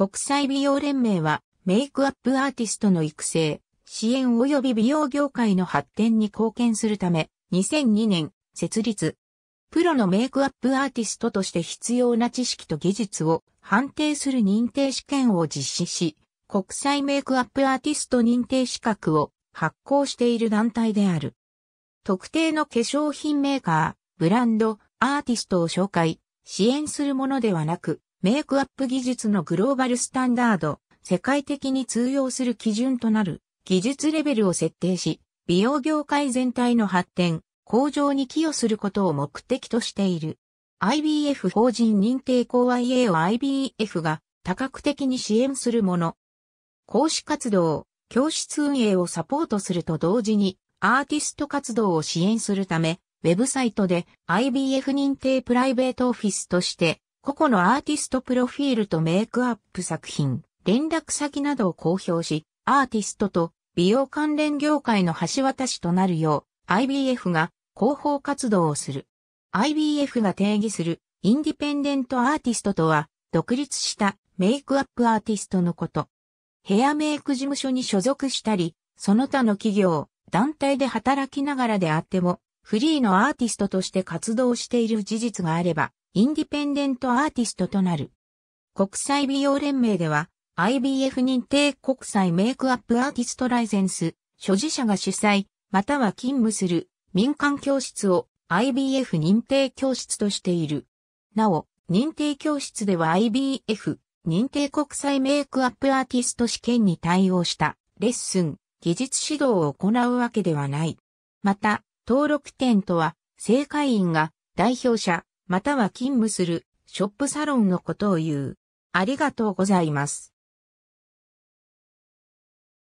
国際美容連盟は、メイクアップアーティストの育成、支援及び美容業界の発展に貢献するため、2002年、設立。プロのメイクアップアーティストとして必要な知識と技術を判定する認定試験を実施し、国際メイクアップアーティスト認定資格を発行している団体である。特定の化粧品メーカー、ブランド、アーティストを紹介、支援するものではなく、メイクアップ技術のグローバルスタンダード、世界的に通用する基準となる技術レベルを設定し、美容業界全体の発展、向上に寄与することを目的としている。IBF 法人認定公 IA を IBF が多角的に支援するもの。講師活動、教室運営をサポートすると同時に、アーティスト活動を支援するため、ウェブサイトで IBF 認定プライベートオフィスとして個々のアーティストプロフィールとメイクアップ作品、連絡先などを公表し、アーティストと美容関連業界の橋渡しとなるよう IBF が広報活動をする。IBF が定義するインディペンデントアーティストとは独立したメイクアップアーティストのこと。ヘアメイク事務所に所属したり、その他の企業、団体で働きながらであっても、フリーのアーティストとして活動している事実があれば、インディペンデントアーティストとなる。国際美容連盟では IBF 認定国際メイクアップアーティストライセンス、所持者が主催、または勤務する民間教室を IBF 認定教室としている。なお、認定教室では IBF 認定国際メイクアップアーティスト試験に対応したレッスン、技術指導を行うわけではない。また、登録点とは、正会員が代表者、または勤務するショップサロンのことを言う。ありがとうございます。